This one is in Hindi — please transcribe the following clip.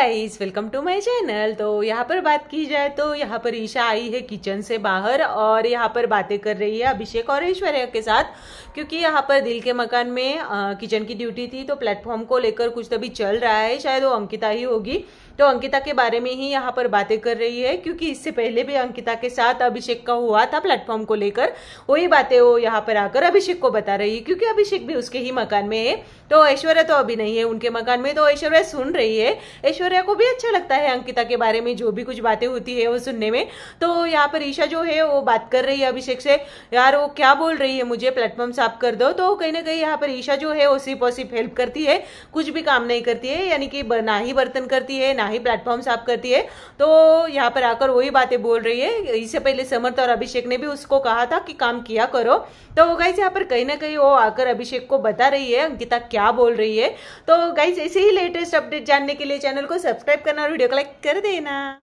guys welcome to my channel तो यहाँ पर बात की जाए तो यहाँ पर ईशा आई है किचन से बाहर और यहाँ पर बातें कर रही है अभिषेक और ऐश्वर्या के साथ क्योंकि यहाँ पर दिल के मकान में किचन की ड्यूटी थी तो प्लेटफॉर्म को लेकर कुछ तभी तो चल रहा है शायद वो अंकिता ही होगी तो अंकिता के बारे में ही यहाँ पर बातें कर रही है क्योंकि इससे पहले भी अंकिता के साथ अभिषेक का हुआ था प्लेटफॉर्म को लेकर वही बातें वो यहाँ पर आकर अभिषेक को बता रही है क्योंकि अभिषेक भी उसके ही मकान में है तो ऐश्वर्या तो अभी नहीं है उनके मकान में तो ऐश्वर्या सुन रही है ऐश्वर्या ऐश्वर्या को भी अच्छा लगता है अंकिता के बारे में जो भी कुछ बातें होती है वो सुनने में तो यहाँ पर ईशा जो है वो बात कर रही है अभिषेक से यार वो क्या बोल रही है मुझे प्लेटफॉर्म साफ कर दो तो कहीं ना कहीं यहाँ पर ईशा जो है वो सिर्फ और सिर्फ हेल्प करती है कुछ भी काम नहीं करती है यानी कि ना ही बर्तन करती है ना ही प्लेटफॉर्म साफ करती है तो यहाँ पर आकर वही बातें बोल रही है इससे पहले समर्थ और अभिषेक ने भी उसको कहा था कि काम किया करो तो गाइज यहाँ पर कहीं ना कहीं वो आकर अभिषेक को बता रही है अंकिता क्या बोल रही है तो गाइज ऐसे ही लेटेस्ट अपडेट जानने के लिए चैनल को सब्सक्राइब करना और वीडियो को लाइक कर देना